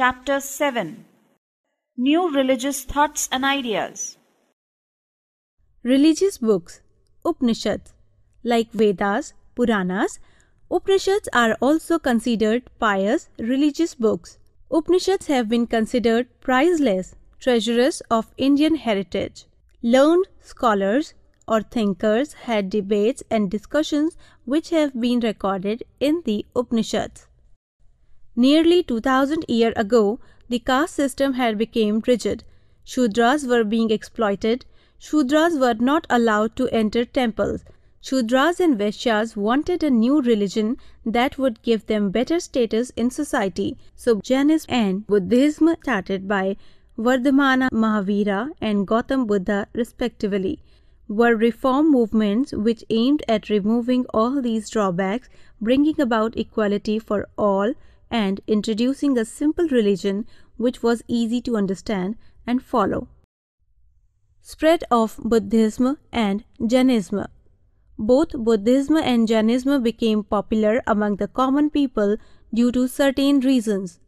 Chapter 7 New Religious Thoughts and Ideas Religious books, Upanishads, like Vedas, Puranas, Upanishads are also considered pious religious books. Upanishads have been considered priceless treasures of Indian heritage. Learned scholars or thinkers had debates and discussions which have been recorded in the Upanishads. Nearly 2000 years ago, the caste system had become rigid. Shudras were being exploited. Shudras were not allowed to enter temples. Shudras and Vaishyas wanted a new religion that would give them better status in society. So Jainism and Buddhism started by Vardhamana Mahavira and Gautam Buddha respectively were reform movements which aimed at removing all these drawbacks, bringing about equality for all, and introducing a simple religion which was easy to understand and follow. Spread of Buddhism and Jainism. Both Buddhism and Jainism became popular among the common people due to certain reasons.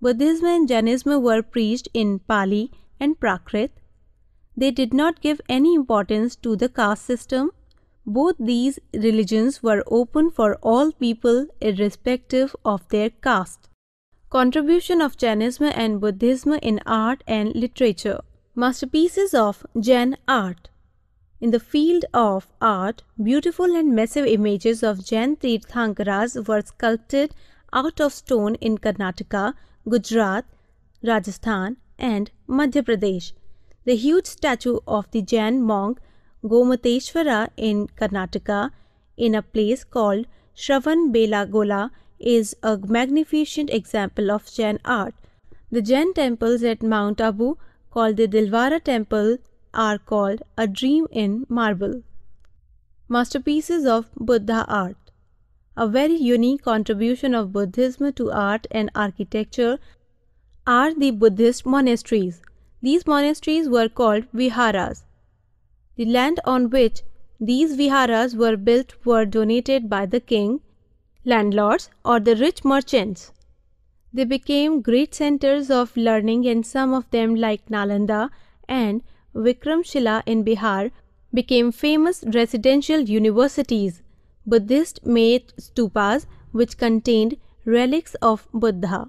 Buddhism and Jainism were preached in Pali and Prakrit. They did not give any importance to the caste system both these religions were open for all people irrespective of their caste. Contribution of Jainism and Buddhism in art and literature. Masterpieces of Jain art. In the field of art, beautiful and massive images of Jain Tirthankaras were sculpted out of stone in Karnataka, Gujarat, Rajasthan, and Madhya Pradesh. The huge statue of the Jain monk Gomateshwara in Karnataka in a place called Shravan Belagola is a magnificent example of Jain art. The Jain temples at Mount Abu, called the Dilwara temple, are called a dream in marble. Masterpieces of Buddha art. A very unique contribution of Buddhism to art and architecture are the Buddhist monasteries. These monasteries were called viharas. The land on which these viharas were built were donated by the king, landlords, or the rich merchants. They became great centers of learning, and some of them, like Nalanda and Vikramshila in Bihar, became famous residential universities. Buddhist made stupas which contained relics of Buddha.